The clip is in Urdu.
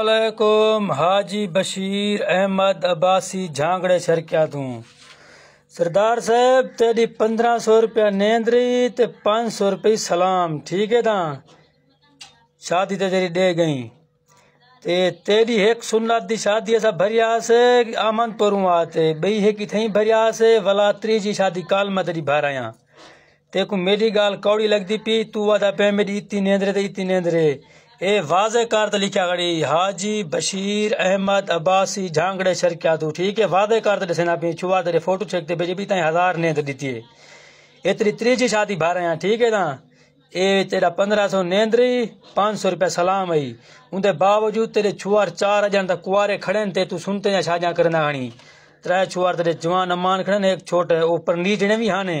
علیکم حاجی بشیر احمد عباسی جھانگڑے شرکیات ہوں سردار صاحب تیری پندرہ سو روپیہ تے پانچ سو روپیہ سلام ٹھیک ہے شادی تے دے گئیں تے تیری ایک سنت دی شادی ایسا بھریا سے آمن پروں آتے ہے بھریاس بھریا سے ولا تری جی شادی کال میں تیری آیاں تے کو میری گال کوڑی لگ دی پی تو پہ میری تومی نیندر تھی نید ری اے واضح کارت کار گڑی حاجی بشیر احمد عباسی جھانگڑے شرکیا تو ٹھیک ہے واضح کارت پی چھوا تیرے فوٹو چھکتے بھی ہزار نیند دیتی ہے تری تریجی شادی ہیں ٹھیک ہے نا اے تیرا پندرہ سو نیند رہی پانچ سو روپے سلام آئی اُن کے باوجود چھوار چار جان تا تو سنتے جا کرنا آنی چھوار تیرے جوان امان کھڑن ایک چھوٹے اوپر نیجنے بھی ہانے